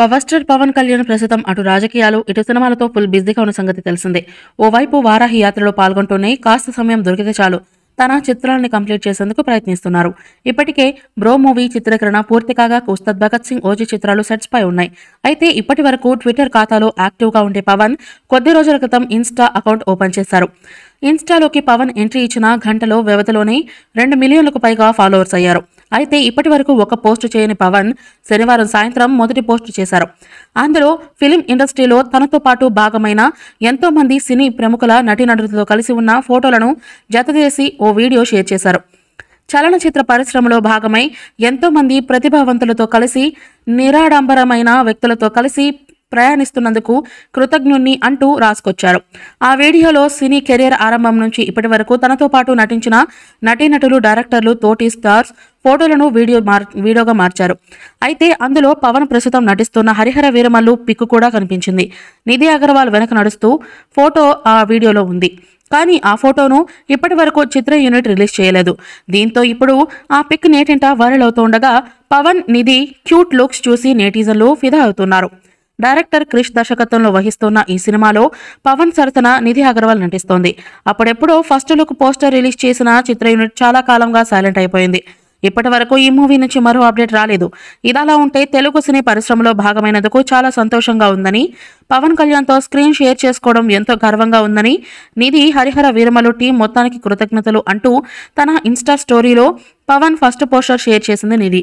power star Pawan Kalyan ప్రస్తుతం అటు రాజకీయాలు ఇటు సినిమాలతో ఫుల్ బిజీగా ఉన్న సంగతి తెలిసిందే ఓవైపు వారాహి యాత్రలో పాల్గొంటూనే కాస్త సమయం దొరికితే చాలు తన చిత్రాలను కంప్లీట్ చేసేందుకు ప్రయత్నిస్తున్నారు ఇప్పటికే బ్రో మూవీ చిత్రీకరణ పూర్తి కాగా ఉస్తద్ భగత్ సింగ్ ఓజీ చిత్రాలు సెట్స్ పై ఉన్నాయి అయితే ఇప్పటి వరకు ట్విట్టర్ ఖాతాలో యాక్టివ్గా ఉండే పవన్ కొద్ది రోజుల క్రితం ఇన్స్టా అకౌంట్ ఓపెన్ చేశారు ఇన్స్టాలోకి పవన్ ఎంట్రీ ఇచ్చిన గంటలో వ్యవధిలోనే రెండు మిలియన్లకు పైగా ఫాలోవర్స్ అయ్యారు అయితే ఇప్పటి వరకు ఒక పోస్ట్ చేయని పవన్ శనివారం సాయంత్రం మొదటి పోస్ట్ చేశారు అందులో ఫిలిం ఇండస్ట్రీలో తనతో పాటు భాగమైన ఎంతో మంది సినీ ప్రముఖుల నటీనటులతో కలిసి ఉన్న ఫోటోలను జతచేసి ఓ వీడియో షేర్ చేశారు చలనచిత్ర పరిశ్రమలో భాగమై ఎంతోమంది ప్రతిభావంతులతో కలిసి నిరాడంబరమైన వ్యక్తులతో కలిసి ప్రయాణిస్తున్నందుకు కృతజ్ఞుణ్ణి అంటూ రాసుకొచ్చారు ఆ వీడియోలో సినీ కెరీర్ ఆరంభం నుంచి ఇప్పటి వరకు తనతో పాటు నటించిన నటీనటులు డైరెక్టర్లు తోటి స్టార్స్ ఫోటోలను వీడియో మార్ వీడియోగా మార్చారు అయితే అందులో పవన్ ప్రస్తుతం నటిస్తున్న హరిహర వీరమల్లు పిక్కు కూడా కనిపించింది నిధి అగర్వాల్ వెనక నడుస్తూ ఫోటో ఆ వీడియోలో ఉంది కానీ ఆ ఫోటోను ఇప్పటి వరకు చిత్ర యూనిట్ రిలీజ్ చేయలేదు దీంతో ఇప్పుడు ఆ పిక్ నేటింట వైరల్ అవుతుండగా పవన్ నిధి క్యూట్ లుక్స్ చూసి నేటిజన్లు ఫిదా అవుతున్నారు డైరెక్టర్ క్రిష్ దర్శకత్వంలో వహిస్తున్న ఈ సినిమాలో పవన్ సరసన నిధి అగర్వాల్ నటిస్తోంది అప్పుడెప్పుడో ఫస్ట్ లుక్ పోస్టర్ రిలీజ్ చేసిన చిత్ర యూనిట్ చాలా కాలంగా సైలెంట్ అయిపోయింది ఇప్పటి వరకు ఈ మూవీ నుంచి మరో అప్డేట్ రాలేదు ఇదిలా ఉంటే తెలుగు సినీ పరిశ్రమలో భాగమైనందుకు చాలా సంతోషంగా ఉందని పవన్ కళ్యాణ్తో స్క్రీన్ షేర్ చేసుకోవడం ఎంతో గర్వంగా ఉందని నిధి హరిహర వీరమలు టీం మొత్తానికి కృతజ్ఞతలు అంటూ తన ఇన్స్టా స్టోరీలో పవన్ ఫస్ట్ పోస్టర్ షేర్ చేసింది నిధి